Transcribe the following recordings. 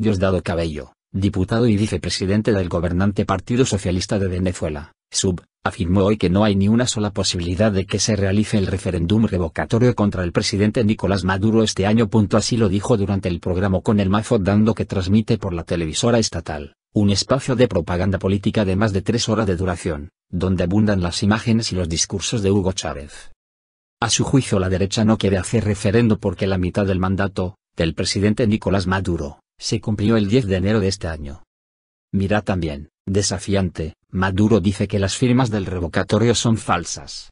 Diosdado Cabello, diputado y vicepresidente del gobernante Partido Socialista de Venezuela, sub, afirmó hoy que no hay ni una sola posibilidad de que se realice el referéndum revocatorio contra el presidente Nicolás Maduro este año. Así lo dijo durante el programa con el mazo dando que transmite por la televisora estatal, un espacio de propaganda política de más de tres horas de duración, donde abundan las imágenes y los discursos de Hugo Chávez. A su juicio la derecha no quiere hacer referendo porque la mitad del mandato, del presidente Nicolás Maduro, se cumplió el 10 de enero de este año. Mira también, desafiante, Maduro dice que las firmas del revocatorio son falsas.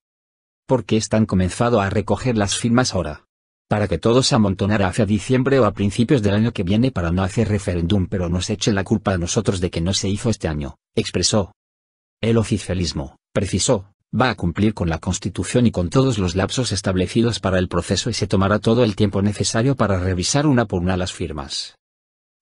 ¿Por qué están comenzado a recoger las firmas ahora? Para que todo se amontonara hacia diciembre o a principios del año que viene para no hacer referéndum pero nos eche la culpa a nosotros de que no se hizo este año, expresó. El oficialismo, precisó, va a cumplir con la Constitución y con todos los lapsos establecidos para el proceso y se tomará todo el tiempo necesario para revisar una por una las firmas.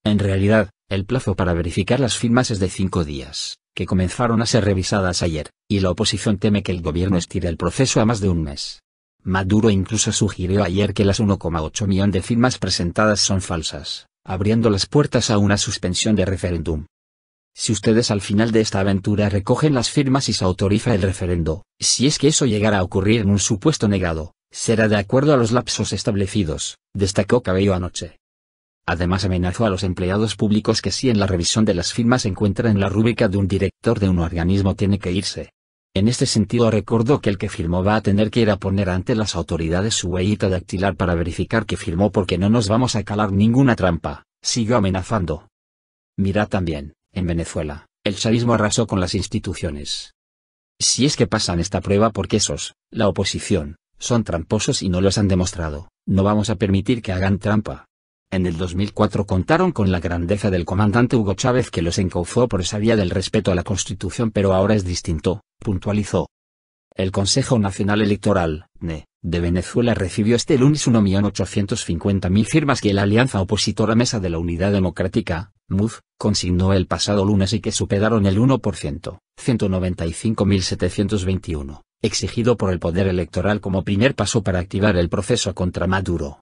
En realidad, el plazo para verificar las firmas es de cinco días, que comenzaron a ser revisadas ayer, y la oposición teme que el gobierno estire el proceso a más de un mes. Maduro incluso sugirió ayer que las 1,8 millón de firmas presentadas son falsas, abriendo las puertas a una suspensión de referéndum. Si ustedes al final de esta aventura recogen las firmas y se autoriza el referendo, si es que eso llegara a ocurrir en un supuesto negado, será de acuerdo a los lapsos establecidos, destacó Cabello anoche. Además amenazó a los empleados públicos que si en la revisión de las firmas se encuentra en la rúbrica de un director de un organismo tiene que irse. En este sentido recordó que el que firmó va a tener que ir a poner ante las autoridades su huellita dactilar para verificar que firmó porque no nos vamos a calar ninguna trampa, siguió amenazando. Mira también, en Venezuela, el chavismo arrasó con las instituciones. Si es que pasan esta prueba porque esos, la oposición, son tramposos y no los han demostrado, no vamos a permitir que hagan trampa. En el 2004 contaron con la grandeza del comandante Hugo Chávez que los encauzó por esa vía del respeto a la Constitución pero ahora es distinto, puntualizó. El Consejo Nacional Electoral, NE, de Venezuela recibió este lunes 1.850.000 firmas que la alianza opositora Mesa de la Unidad Democrática, MUD, consignó el pasado lunes y que superaron el 1%, 195.721, exigido por el Poder Electoral como primer paso para activar el proceso contra Maduro.